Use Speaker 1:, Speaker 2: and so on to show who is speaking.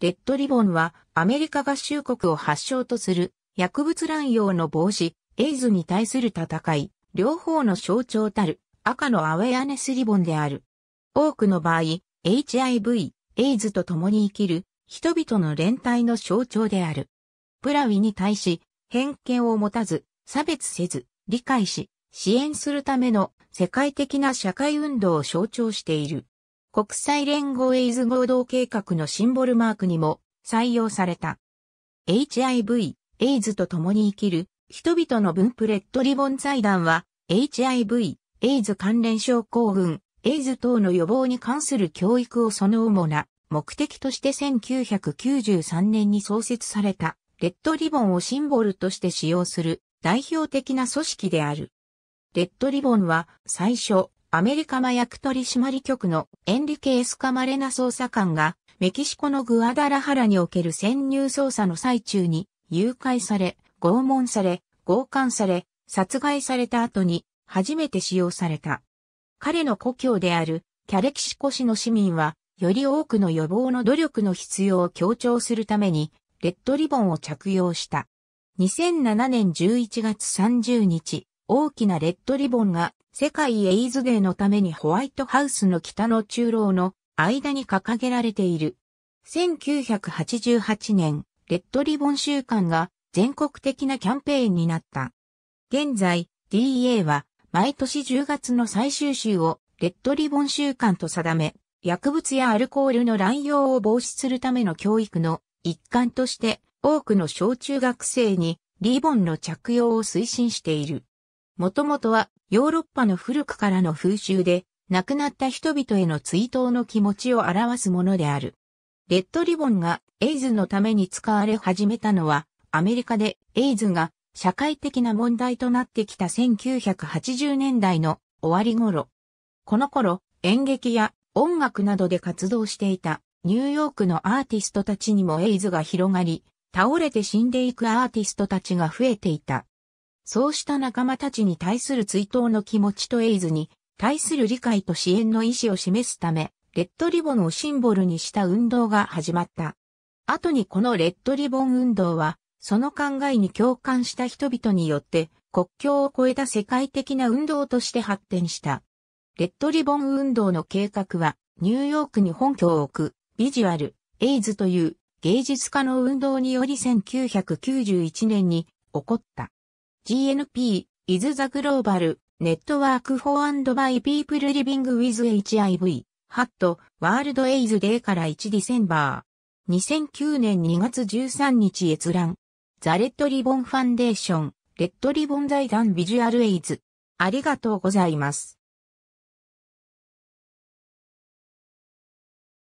Speaker 1: レッドリボンはアメリカ合衆国を発祥とする薬物乱用の防止、エイズに対する戦い、両方の象徴たる赤のアウェアネスリボンである。多くの場合、HIV、エイズと共に生きる人々の連帯の象徴である。プラウィに対し、偏見を持たず、差別せず、理解し、支援するための世界的な社会運動を象徴している。国際連合エイズ合同計画のシンボルマークにも採用された。HIV、エイズと共に生きる人々の分布レッドリボン財団は HIV、エイズ関連症候群、エイズ等の予防に関する教育をその主な目的として1993年に創設されたレッドリボンをシンボルとして使用する代表的な組織である。レッドリボンは最初、アメリカ麻薬取締局のエンリケ・エスカマレナ捜査官が、メキシコのグアダラハラにおける潜入捜査の最中に、誘拐され、拷問され、強姦され、殺害された後に、初めて使用された。彼の故郷である、キャレキシコ市の市民は、より多くの予防の努力の必要を強調するために、レッドリボンを着用した。2007年11月30日、大きなレッドリボンが世界エイズデーのためにホワイトハウスの北の中楼の間に掲げられている。1988年、レッドリボン週間が全国的なキャンペーンになった。現在、DA は毎年10月の最終週をレッドリボン週間と定め、薬物やアルコールの乱用を防止するための教育の一環として多くの小中学生にリボンの着用を推進している。もともとはヨーロッパの古くからの風習で、亡くなった人々への追悼の気持ちを表すものである。レッドリボンがエイズのために使われ始めたのは、アメリカでエイズが社会的な問題となってきた1980年代の終わり頃。この頃、演劇や音楽などで活動していたニューヨークのアーティストたちにもエイズが広がり、倒れて死んでいくアーティストたちが増えていた。そうした仲間たちに対する追悼の気持ちとエイズに対する理解と支援の意思を示すため、レッドリボンをシンボルにした運動が始まった。後にこのレッドリボン運動は、その考えに共感した人々によって国境を越えた世界的な運動として発展した。レッドリボン運動の計画は、ニューヨークに本拠を置く、ビジュアル、エイズという芸術家の運動により1991年に起こった。GNP is the global network for and by people living with HIV hat world AIDS day から1 December 2009年2月13日閲覧ザ・レッドリボンファンデーションレッドリボン財団ビジュアルエイズありがとうございます。